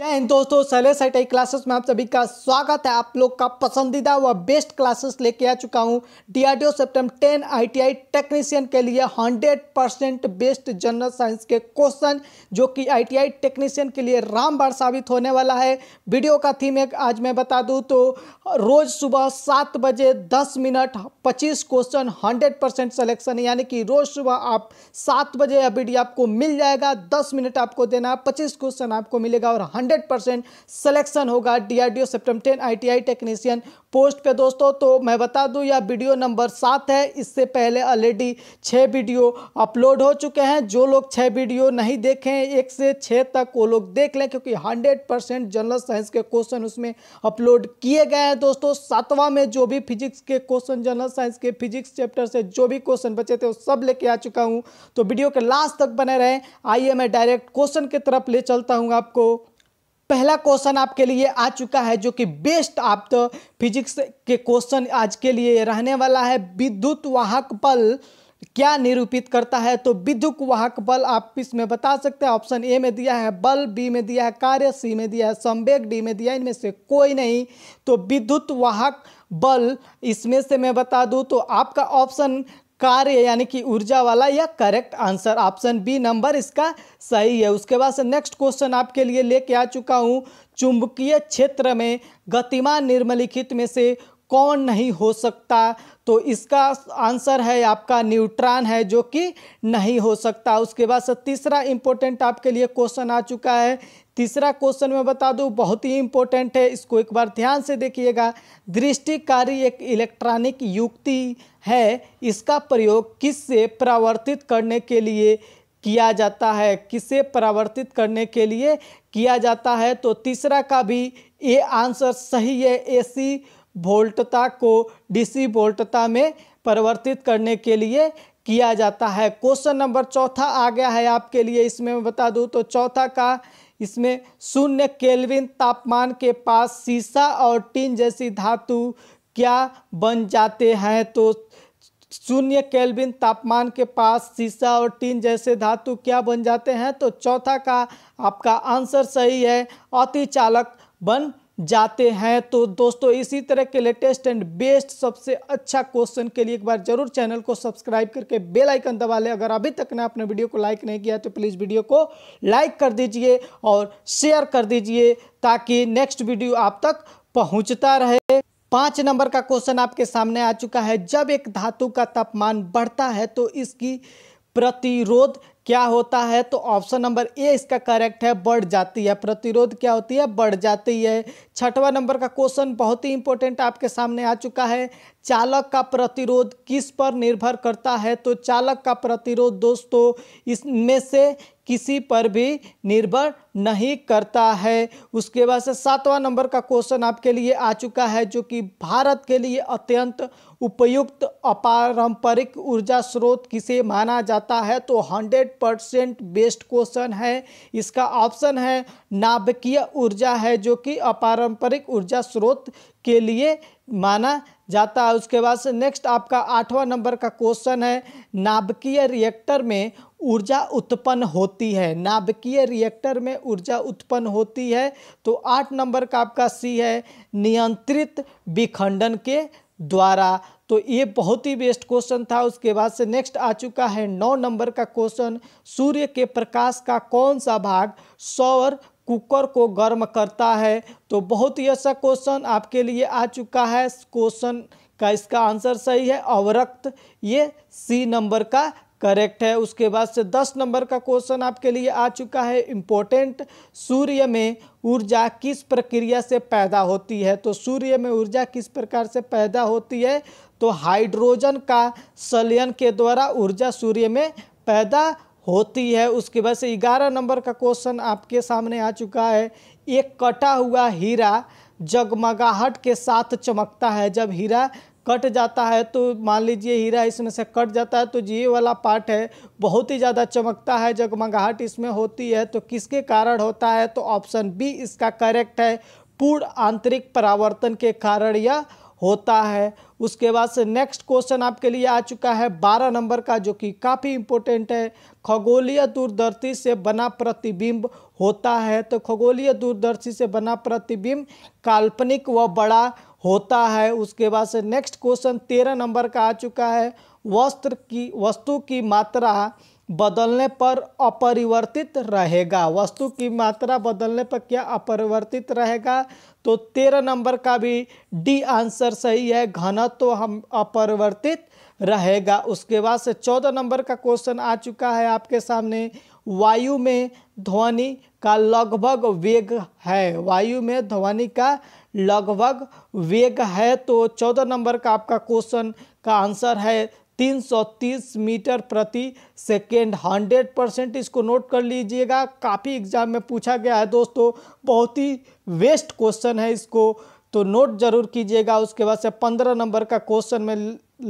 जय हिंद दोस्तों सैलेस आई क्लासेस में आप सभी का स्वागत है आप लोग का पसंदीदा व बेस्ट क्लासेस लेके आ चुका हूँ डीआरडीओ सेप्टम 10 आईटीआई टेक्नीशियन के लिए 100 परसेंट बेस्ट जनरल साइंस के क्वेश्चन जो कि आईटीआई टेक्नीशियन के लिए रामबार साबित होने वाला है वीडियो का थीम एक आज मैं बता दूँ तो रोज़ सुबह सात बजे दस मिनट पच्चीस क्वेश्चन हंड्रेड परसेंट सेलेक्शन यानी कि रोज़ सुबह आप सात बजे अभी वीडियो आपको मिल जाएगा दस मिनट आपको देना पच्चीस क्वेश्चन आपको मिलेगा और हंड्रेड परसेंट सलेक्शन होगा DRDO September ten ITI technician post पे दोस्तों तो मैं बता दूं यह वीडियो नंबर सात है इससे पहले ऑलरेडी छः वीडियो अपलोड हो चुके हैं जो लोग छः वीडियो नहीं देखे हैं एक से छः तक वो लोग देख लें क्योंकि हंड्रेड परसेंट जनरल साइंस के क्वेश्चन उसमें अपलोड किए गए हैं दोस्तों सातवां में जो भी फिजिक्स के क्वेश्चन जनरल साइंस के फिजिक्स चैप्टर से जो भी क्वेश्चन बचे थे वो सब लेके आ चुका हूँ तो वीडियो के लास्ट तक बने रहें आइए मैं डायरेक्ट क्वेश्चन की तरफ ले चलता हूँ आपको पहला क्वेश्चन आपके लिए आ चुका है जो कि बेस्ट आप तो फिजिक्स के क्वेश्चन आज के लिए रहने वाला है विद्युत वाहक बल क्या निरूपित करता है तो विद्युत वाहक बल आप इसमें बता सकते हैं ऑप्शन ए में दिया है बल बी में दिया है कार्य सी में दिया है संवेग डी में दिया है इनमें से कोई नहीं तो विद्युत वाहक बल इसमें से मैं बता दूं तो आपका ऑप्शन कार्य यानी कि ऊर्जा वाला या correct answer option B number इसका सही है उसके बाद से नेक्स्ट क्वेश्चन आपके लिए लेके आ चुका हूँ चुंबकीय क्षेत्र में गतिमान निर्मलिखित में से कौन नहीं हो सकता तो इसका आंसर है आपका न्यूट्रॉन है जो कि नहीं हो सकता उसके बाद से तीसरा इम्पोर्टेंट आपके लिए क्वेश्चन आ चुका है तीसरा क्वेश्चन मैं बता दूं बहुत ही इम्पोर्टेंट है इसको एक बार ध्यान से देखिएगा दृष्टिकारी एक इलेक्ट्रॉनिक युक्ति है इसका प्रयोग किससे परावर्तित करने के लिए किया जाता है किसे परावर्तित करने के लिए किया जाता है तो तीसरा का भी ये आंसर सही है ए सी वोल्टता को डीसी वोल्टता में परिवर्तित करने के लिए किया जाता है क्वेश्चन नंबर चौथा आ गया है आपके लिए इसमें मैं बता दूं तो चौथा का इसमें शून्य केल्विन तापमान के पास शीशा और टीन जैसी धातु क्या बन जाते हैं तो शून्य केल्विन तापमान के पास शीशा और टीन जैसे धातु क्या बन जाते हैं तो चौथा का आपका आंसर सही है अतिचालक बन जाते हैं तो दोस्तों इसी तरह के लेटेस्ट एंड बेस्ट सबसे अच्छा क्वेश्चन के लिए एक बार जरूर चैनल को सब्सक्राइब करके बेल आइकन दबा लें अगर अभी तक ने आपने वीडियो को लाइक नहीं किया तो प्लीज़ वीडियो को लाइक कर दीजिए और शेयर कर दीजिए ताकि नेक्स्ट वीडियो आप तक पहुंचता रहे पाँच नंबर का क्वेश्चन आपके सामने आ चुका है जब एक धातु का तापमान बढ़ता है तो इसकी प्रतिरोध क्या होता है तो ऑप्शन नंबर ए इसका करेक्ट है बढ़ जाती है प्रतिरोध क्या होती है बढ़ जाती है छठवा नंबर का क्वेश्चन बहुत ही इंपॉर्टेंट आपके सामने आ चुका है चालक का प्रतिरोध किस पर निर्भर करता है तो चालक का प्रतिरोध दोस्तों इसमें से किसी पर भी निर्भर नहीं करता है उसके बाद से सातवां नंबर का क्वेश्चन आपके लिए आ चुका है जो कि भारत के लिए अत्यंत उपयुक्त अपारंपरिक ऊर्जा स्रोत किसे माना जाता है तो 100 परसेंट बेस्ट क्वेश्चन है इसका ऑप्शन है नाभिकीय ऊर्जा है जो कि अपारंपरिक ऊर्जा स्रोत के लिए माना जाता है उसके बाद से नेक्स्ट आपका आठवां नंबर का क्वेश्चन है नाभिकीय रिएक्टर में ऊर्जा उत्पन्न होती है नाभिकीय रिएक्टर में ऊर्जा उत्पन्न होती है तो आठ नंबर का आपका सी है नियंत्रित विखंडन के द्वारा तो ये बहुत ही बेस्ट क्वेश्चन था उसके बाद से नेक्स्ट आ चुका है नौ नंबर का क्वेश्चन सूर्य के प्रकाश का कौन सा भाग सौर कुकर को गर्म करता है तो बहुत ही अच्छा क्वेश्चन आपके लिए आ चुका है क्वेश्चन का इसका आंसर सही है अवरक्त ये सी नंबर का करेक्ट है उसके बाद से दस नंबर का क्वेश्चन आपके लिए आ चुका है इम्पोर्टेंट सूर्य में ऊर्जा किस प्रक्रिया से पैदा होती है तो सूर्य में ऊर्जा किस प्रकार से पैदा होती है तो हाइड्रोजन का सलयन के द्वारा ऊर्जा सूर्य में पैदा होती है उसके बाद से ग्यारह नंबर का क्वेश्चन आपके सामने आ चुका है एक कटा हुआ हीरा जगमगाहट के साथ चमकता है जब हीरा कट जाता है तो मान लीजिए हीरा इसमें से कट जाता है तो ये वाला पार्ट है बहुत ही ज़्यादा चमकता है जगमगाहट इसमें होती है तो किसके कारण होता है तो ऑप्शन बी इसका करेक्ट है पूर्ण आंतरिक परावर्तन के कारण या होता है उसके बाद से नेक्स्ट क्वेश्चन आपके लिए आ चुका है बारह नंबर का जो कि काफ़ी इंपॉर्टेंट है खगोलीय दूरदर्शी से बना प्रतिबिंब होता है तो खगोलीय दूरदर्शी से बना प्रतिबिंब काल्पनिक व बड़ा होता है उसके बाद से नेक्स्ट क्वेश्चन तेरह नंबर का आ चुका है वस्त्र की वस्तु की मात्रा बदलने पर अपरिवर्तित रहेगा वस्तु की मात्रा बदलने पर क्या अपरिवर्तित रहेगा तो तेरह नंबर का भी डी आंसर सही है घनत्व तो हम अपरिवर्तित रहेगा उसके बाद से चौदह नंबर का क्वेश्चन आ चुका है आपके सामने वायु में ध्वनि का लगभग वेग है वायु में ध्वनि का लगभग वेग है तो चौदह नंबर का आपका क्वेश्चन का आंसर है 330 मीटर प्रति सेकेंड 100 परसेंट इसको नोट कर लीजिएगा काफ़ी एग्जाम में पूछा गया है दोस्तों बहुत ही वेस्ट क्वेश्चन है इसको तो नोट जरूर कीजिएगा उसके बाद से पंद्रह नंबर का क्वेश्चन में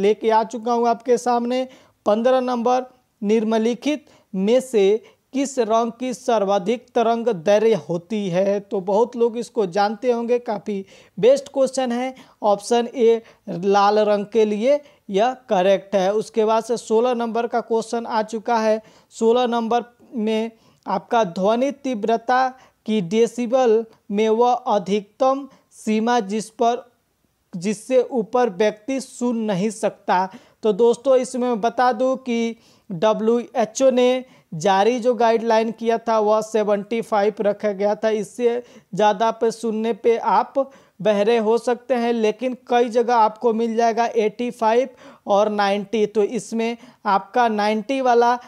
लेके आ चुका हूँ आपके सामने पंद्रह नंबर निर्मलिखित में से किस रंग की सर्वाधिक तरंग दैर्य होती है तो बहुत लोग इसको जानते होंगे काफ़ी बेस्ट क्वेश्चन है ऑप्शन ए लाल रंग के लिए यह करेक्ट है उसके बाद से सोलह नंबर का क्वेश्चन आ चुका है सोलह नंबर में आपका ध्वनि तीव्रता की डेसिबल में वह अधिकतम सीमा जिस पर जिससे ऊपर व्यक्ति सुन नहीं सकता तो दोस्तों इसमें बता दूं कि डब्ल्यू एच ओ ने जारी जो गाइडलाइन किया था वह सेवेंटी फाइव रखा गया था इससे ज़्यादा पे सुनने पे आप बहरे हो सकते हैं लेकिन कई जगह आपको मिल जाएगा एटी फाइव और नाइन्टी तो इसमें आपका नाइन्टी वाला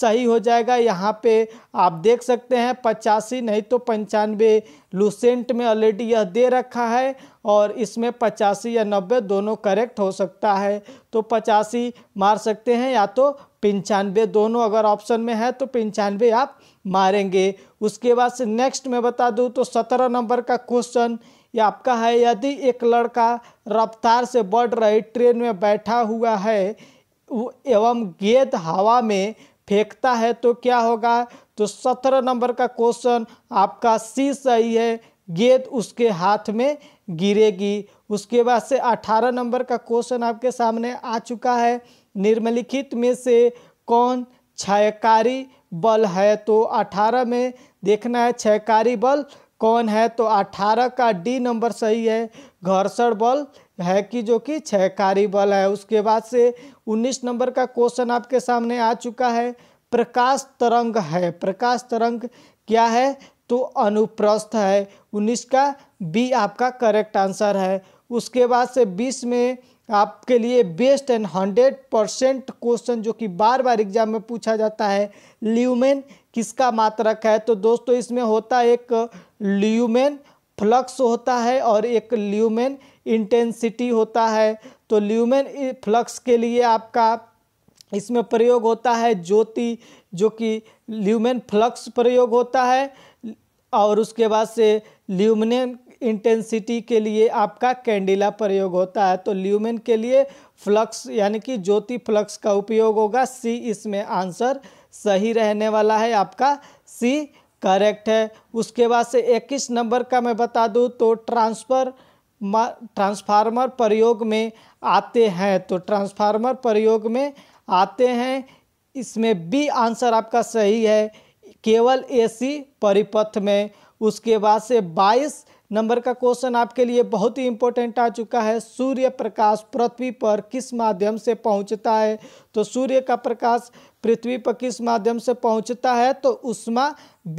सही हो जाएगा यहाँ पे आप देख सकते हैं पचासी नहीं तो पंचानवे लूसेंट में ऑलरेडी यह दे रखा है और इसमें पचासी या नब्बे दोनों करेक्ट हो सकता है तो पचासी मार सकते हैं या तो पंचानवे दोनों अगर ऑप्शन में है तो पंचानवे आप मारेंगे उसके बाद से नेक्स्ट में बता दूँ तो सत्रह नंबर का क्वेश्चन ये आपका है यदि एक लड़का रफ्तार से बढ़ रही ट्रेन में बैठा हुआ है एवं गेंद हवा में फेंकता है तो क्या होगा तो सत्रह नंबर का क्वेश्चन आपका सी सही है गेंद उसके हाथ में गिरेगी उसके बाद से अठारह नंबर का क्वेश्चन आपके सामने आ चुका है निम्नलिखित में से कौन क्षयकारी बल है तो 18 में देखना है छयकारी बल कौन है तो 18 का डी नंबर सही है घर्षण बल है कि जो कि छयकारी बल है उसके बाद से 19 नंबर का क्वेश्चन आपके सामने आ चुका है प्रकाश तरंग है प्रकाश तरंग क्या है तो अनुप्रस्थ है 19 का बी आपका करेक्ट आंसर है उसके बाद से 20 में आपके लिए best and hundred percent question जो कि बार बार एग्जाम में पूछा जाता है ल्यूमेन किसका मात्रक है तो दोस्तों इसमें होता है एक ल्यूमेन फ्लक्स होता है और एक ल्यूमेन इंटेंसिटी होता है तो ल्यूमेन फ्लक्स के लिए आपका इसमें प्रयोग होता है ज्योति जो कि ल्यूमेन फ्लक्स प्रयोग होता है और उसके बाद से ल्यूमिनियन इंटेंसिटी के लिए आपका कैंडिला प्रयोग होता है तो ल्यूमेन के लिए फ्लक्स यानी कि ज्योति फ्लक्स का उपयोग होगा सी इसमें आंसर सही रहने वाला है आपका सी करेक्ट है उसके बाद से इक्कीस नंबर का मैं बता दूँ तो ट्रांसफर ट्रांसफार्मर प्रयोग में आते हैं तो ट्रांसफार्मर प्रयोग में आते हैं इसमें बी आंसर आपका सही है केवल एसी परिपथ में उसके बाद से बाईस नंबर का क्वेश्चन आपके लिए बहुत ही इंपॉर्टेंट आ चुका है सूर्य प्रकाश पृथ्वी पर किस माध्यम से पहुंचता है तो सूर्य का प्रकाश पृथ्वी पर किस माध्यम से पहुंचता है तो उष्मा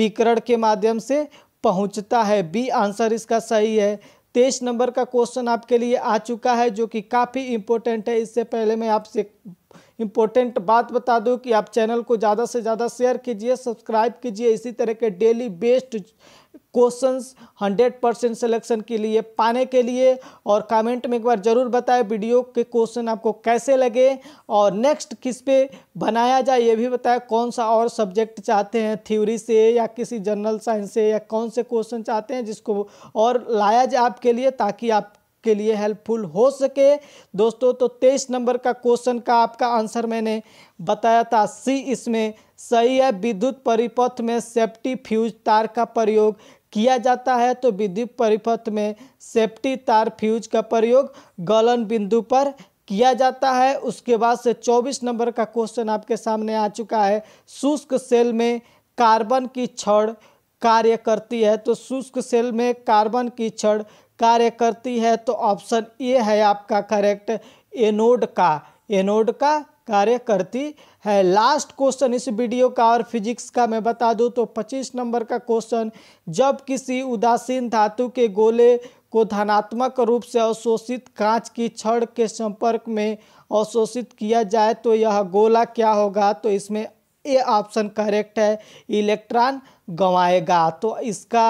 विकरण के माध्यम से पहुंचता है बी आंसर इसका सही है तेईस नंबर का क्वेश्चन आपके लिए आ चुका है जो कि काफ़ी इम्पोर्टेंट है इससे पहले मैं आपसे इम्पोर्टेंट बात बता दूं कि आप चैनल को ज़्यादा से ज़्यादा शेयर कीजिए सब्सक्राइब कीजिए इसी तरह के daily based questions 100 percent selection के लिए पाने के लिए और कमेंट में एक बार ज़रूर बताएं वीडियो के क्वेश्चन आपको कैसे लगे और नेक्स्ट किस पे बनाया जाए ये भी बताएं कौन सा और सब्जेक्ट चाहते हैं थ्योरी से या किसी जनरल साइंस से या कौन से क्वेश्चन चाहते हैं जिसको और लाया जाए आपके लिए ताकि आप के लिए हेल्पफुल हो सके दोस्तों तो तेईस नंबर का क्वेश्चन का आपका आंसर मैंने बताया था सी इसमें सही है विद्युत परिपथ में सेफ्टी फ्यूज तार का प्रयोग किया जाता है तो विद्युत परिपथ में सेफ्टी तार फ्यूज का प्रयोग गलन बिंदु पर किया जाता है उसके बाद से 24 नंबर का क्वेश्चन आपके सामने आ चुका है शुष्क सेल में कार्बन की छड़ कार्य करती है तो शुष्क सेल में कार्बन की छड़ कार्य करती है तो ऑप्शन ए है आपका करेक्ट एनोड का एनोड का कार्य करती है लास्ट क्वेश्चन इस वीडियो का और फिजिक्स का मैं बता दूं तो 25 नंबर का क्वेश्चन जब किसी उदासीन धातु के गोले को धनात्मक रूप से अवशोषित कांच की छड़ के संपर्क में अवशोषित किया जाए तो यह गोला क्या होगा तो इसमें ए ऑप्शन करेक्ट है इलेक्ट्रॉन गंवाएगा तो इसका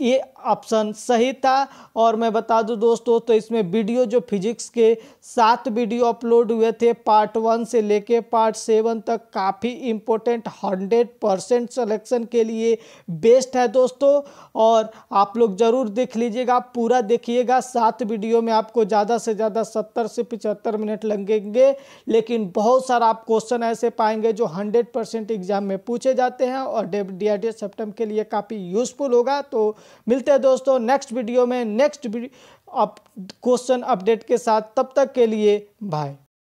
ये ऑप्शन सही था और मैं बता दूं दोस्तों तो इसमें वीडियो जो फिजिक्स के सात वीडियो अपलोड हुए थे पार्ट वन से लेके पार्ट सेवन तक काफ़ी इम्पोर्टेंट हंड्रेड परसेंट सलेक्शन के लिए बेस्ट है दोस्तों और आप लोग ज़रूर देख लीजिएगा पूरा देखिएगा सात वीडियो में आपको ज़्यादा से ज़्यादा सत्तर से पिचहत्तर मिनट लगेंगे लेकिन बहुत सारा आप क्वेश्चन ऐसे पाएंगे जो हंड्रेड परसेंट एग्जाम में पूछे जाते हैं और डी आर सेप्टम के लिए काफ़ी यूजफुल होगा तो मिलते हैं दोस्तों नेक्स्ट वीडियो में नेक्स्ट क्वेश्चन अपडेट के साथ तब तक के लिए बाय